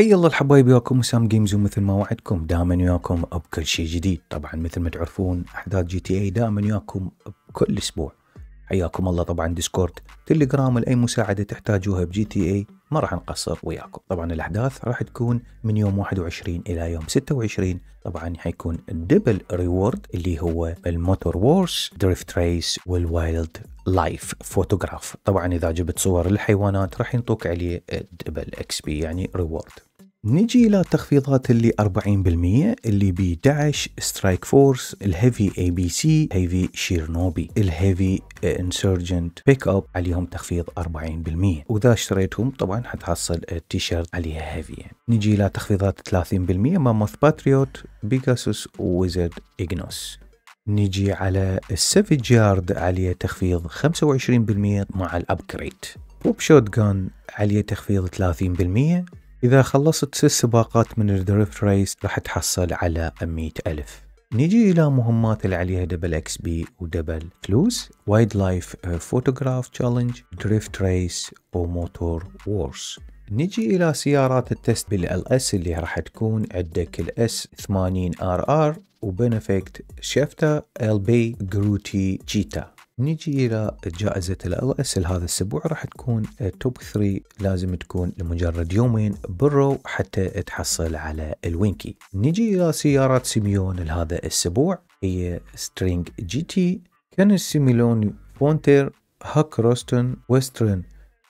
حي الله الحبايب وياكم وسام جيمز ومثل ما وعدكم دائما وياكم بكل شيء جديد طبعا مثل ما تعرفون احداث جي تي اي دائما وياكم بكل اسبوع حياكم الله طبعا ديسكورد تليجرام لاي مساعده تحتاجوها بجي تي اي ما راح نقصر وياكم طبعا الاحداث راح تكون من يوم 21 الى يوم 26 طبعا حيكون الدبل ريورد اللي هو الموتور وورس دريفت ريس والوايلد لايف فوتوغراف طبعا اذا جبت صور للحيوانات راح ينطوك عليه دبل اكس بي يعني ريورد نجي الى تخفيضات اللي 40% اللي ب داعش سترايك فورس الهيفي اي بي سي هيفي شيرنوبي الهيفي انسرجنت بيك اب عليهم تخفيض 40% واذا اشتريتهم طبعا حتحصل التيشيرت آه، عليها هيفي يعني. نجي الى تخفيضات 30% ماموث باتريوت بيجاسوس ويزرد اجنوس نجي على السيفج يارد عليه تخفيض 25% مع الابجريد بوب شوت جان عليه تخفيض 30% إذا خلصت ست سباقات من الدريفت ريس راح تحصل على مية ألف نجي إلى مهمات اللي عليها دبل اكس بي ودبل فلوس وايد لايف آه، فوتوغراف تشالنج دريفت ريس وموتور وورس نجي الى سيارات التست بالال اس اللي راح تكون عندك الاس 80 ار ار وبنفكت شيفتا ال بي جروتي جيتا نجي إلى جائزة اس لهذا الأسبوع راح تكون توب 3 لازم تكون لمجرد يومين بالرو حتى تحصل على الوينكي نجي إلى سيارات سيميون لهذا الأسبوع هي سترينج جي تي كان السيميلون بونتر هاك روستون ويسترن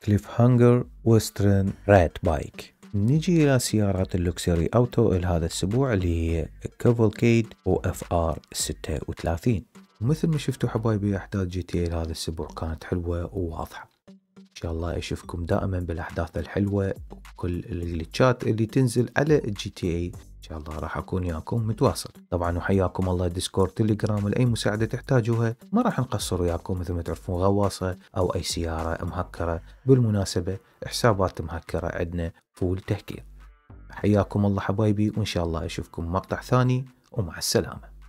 كليف هانجر ويسترن رات بايك نجي الى سيارات اللوكسري اوتو لهذا الاسبوع اللي هي كوفلكيد او اف ار 36 ومثل ما شفتوا حبايبي احداث جي تي اي هذا الاسبوع كانت حلوه وواضحه ان شاء الله اشوفكم دائما بالاحداث الحلوه وكل الجلتشات اللي تنزل على الجي تي اي ان شاء الله راح اكون وياكم متواصل طبعا وحياكم الله ديسكورد تليجرام لاي مساعده تحتاجوها ما راح نقصر وياكم مثل ما تعرفون غواصه او اي سياره مهكره بالمناسبه حسابات مهكره عندنا فول تهكير حياكم الله حبايبي وان شاء الله اشوفكم مقطع ثاني ومع السلامه